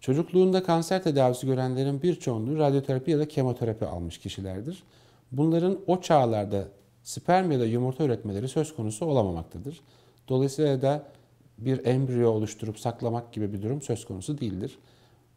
Çocukluğunda kanser tedavisi görenlerin birçoğunluğu radyoterapi ya da kemoterapi almış kişilerdir. Bunların o çağlarda sperm ya da yumurta üretmeleri söz konusu olamamaktadır. Dolayısıyla da bir embriyo oluşturup saklamak gibi bir durum söz konusu değildir.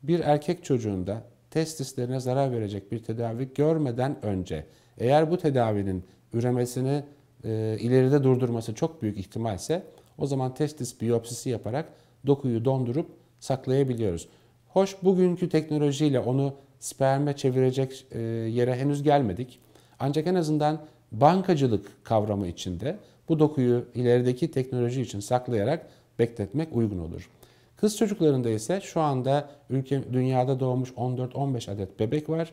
Bir erkek çocuğunda testislerine zarar verecek bir tedavi görmeden önce eğer bu tedavinin üremesini e, ileride durdurması çok büyük ihtimalse o zaman testis biyopsisi yaparak dokuyu dondurup saklayabiliyoruz. Hoş bugünkü teknolojiyle onu sperme çevirecek e, yere henüz gelmedik. Ancak en azından bankacılık kavramı içinde bu dokuyu ilerideki teknoloji için saklayarak bekletmek uygun olur. Kız çocuklarında ise şu anda ülke, dünyada doğmuş 14-15 adet bebek var.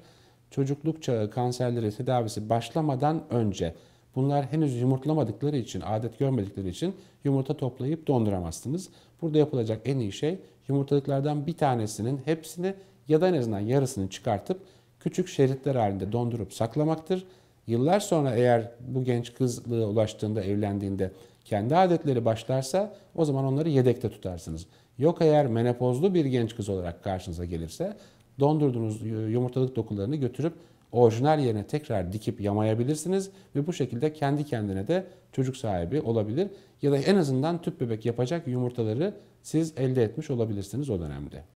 Çocukluk çağı kanserleri tedavisi başlamadan önce Bunlar henüz yumurtlamadıkları için, adet görmedikleri için yumurta toplayıp donduramazsınız. Burada yapılacak en iyi şey yumurtalıklardan bir tanesinin hepsini ya da en azından yarısını çıkartıp küçük şeritler halinde dondurup saklamaktır. Yıllar sonra eğer bu genç kızlığa ulaştığında, evlendiğinde kendi adetleri başlarsa o zaman onları yedekte tutarsınız. Yok eğer menopozlu bir genç kız olarak karşınıza gelirse dondurduğunuz e, yumurtalık dokularını götürüp orijinal yerine tekrar dikip yamayabilirsiniz ve bu şekilde kendi kendine de çocuk sahibi olabilir ya da en azından tüp bebek yapacak yumurtaları siz elde etmiş olabilirsiniz o dönemde.